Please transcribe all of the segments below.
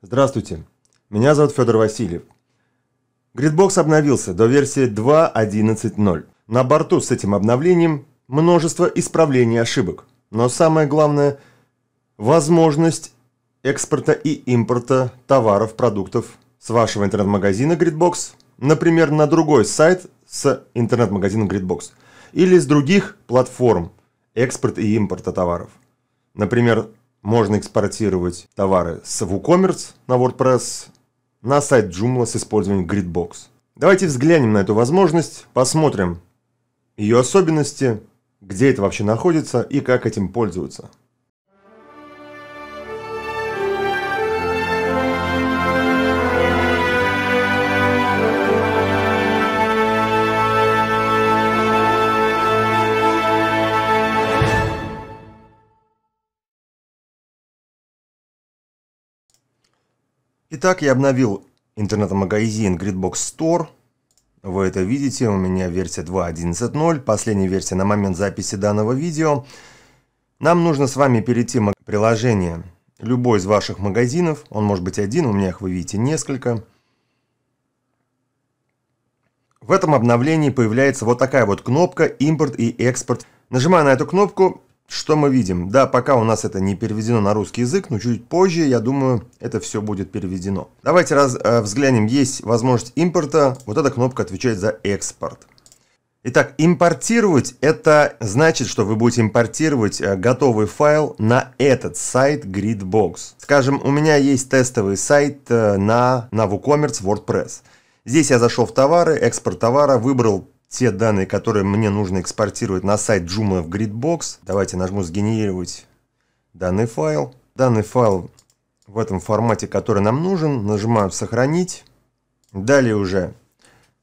Здравствуйте, меня зовут Федор Васильев. Гридбокс обновился до версии 2.11.0. На борту с этим обновлением множество исправлений ошибок, но самое главное – возможность экспорта и импорта товаров, продуктов с вашего интернет-магазина Gridbox, например, на другой сайт с интернет-магазином Gridbox или с других платформ экспорта и импорта товаров. Например, можно экспортировать товары с WooCommerce на WordPress на сайт Joomla с использованием Gridbox. Давайте взглянем на эту возможность, посмотрим ее особенности, где это вообще находится и как этим пользоваться. Итак, я обновил интернет-магазин Gridbox Store. Вы это видите, у меня версия 2.11.0, последняя версия на момент записи данного видео. Нам нужно с вами перейти в приложение любой из ваших магазинов. Он может быть один, у меня их вы видите несколько. В этом обновлении появляется вот такая вот кнопка «Импорт и экспорт». Нажимая на эту кнопку, что мы видим? Да, пока у нас это не переведено на русский язык, но чуть позже, я думаю, это все будет переведено. Давайте раз, э, взглянем, есть возможность импорта. Вот эта кнопка отвечает за экспорт. Итак, импортировать – это значит, что вы будете импортировать э, готовый файл на этот сайт Gridbox. Скажем, у меня есть тестовый сайт э, на, на WooCommerce WordPress. Здесь я зашел в товары, экспорт товара, выбрал те данные, которые мне нужно экспортировать на сайт Joomla в Gridbox. Давайте нажму «Сгенерировать данный файл». Данный файл в этом формате, который нам нужен. Нажимаю «Сохранить». Далее уже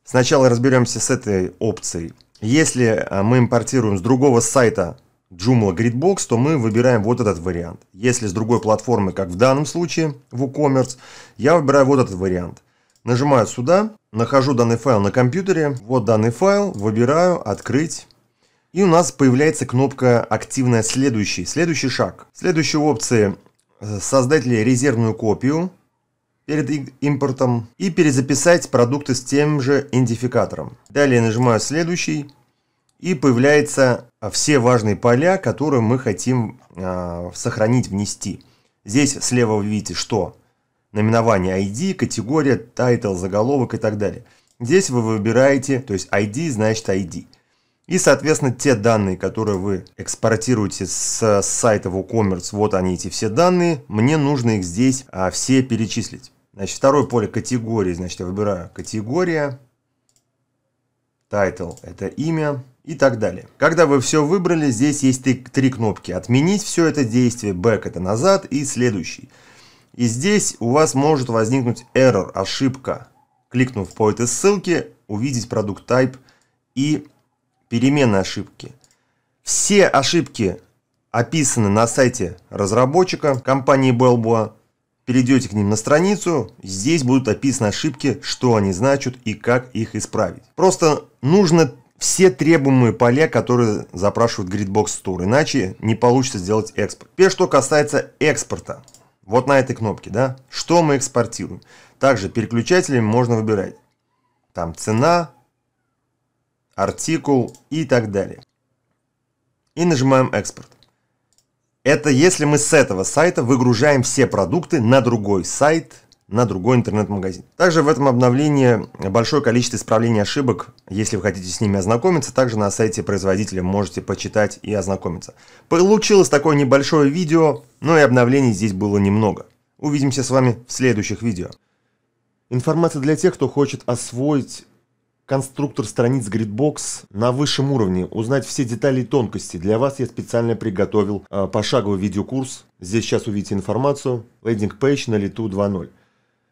сначала разберемся с этой опцией. Если а, мы импортируем с другого сайта Joomla Gridbox, то мы выбираем вот этот вариант. Если с другой платформы, как в данном случае, WooCommerce, я выбираю вот этот вариант. Нажимаю сюда Нахожу данный файл на компьютере. Вот данный файл, выбираю «Открыть». И у нас появляется кнопка «Активная следующий», «Следующий шаг». В следующей опции э, «Создать ли резервную копию» перед импортом и перезаписать продукты с тем же идентификатором. Далее нажимаю «Следующий» и появляются а, все важные поля, которые мы хотим э, сохранить, внести. Здесь слева вы видите, что наименование ID, категория, тайтл, заголовок и так далее. Здесь вы выбираете, то есть ID значит ID. И, соответственно, те данные, которые вы экспортируете с сайта WooCommerce, вот они эти все данные, мне нужно их здесь а, все перечислить. Значит, второе поле категории, значит, я выбираю категория, title – это имя и так далее. Когда вы все выбрали, здесь есть три, три кнопки. Отменить все это действие, back – это назад и следующий – и здесь у вас может возникнуть error, ошибка. Кликнув по этой ссылке, увидеть продукт type и переменные ошибки. Все ошибки описаны на сайте разработчика компании Belboa. Перейдете к ним на страницу, здесь будут описаны ошибки, что они значат и как их исправить. Просто нужно все требуемые поля, которые запрашивают Gridbox Tour, иначе не получится сделать экспорт. Теперь что касается экспорта. Вот на этой кнопке, да? Что мы экспортируем? Также переключателями можно выбирать. Там цена, артикул и так далее. И нажимаем экспорт. Это если мы с этого сайта выгружаем все продукты на другой сайт на другой интернет-магазин. Также в этом обновлении большое количество исправлений ошибок. Если вы хотите с ними ознакомиться, также на сайте производителя можете почитать и ознакомиться. Получилось такое небольшое видео, но и обновлений здесь было немного. Увидимся с вами в следующих видео. Информация для тех, кто хочет освоить конструктор страниц Gridbox на высшем уровне, узнать все детали и тонкости. Для вас я специально приготовил э, пошаговый видеокурс. Здесь сейчас увидите информацию. Лендинг пейдж на лету 2.0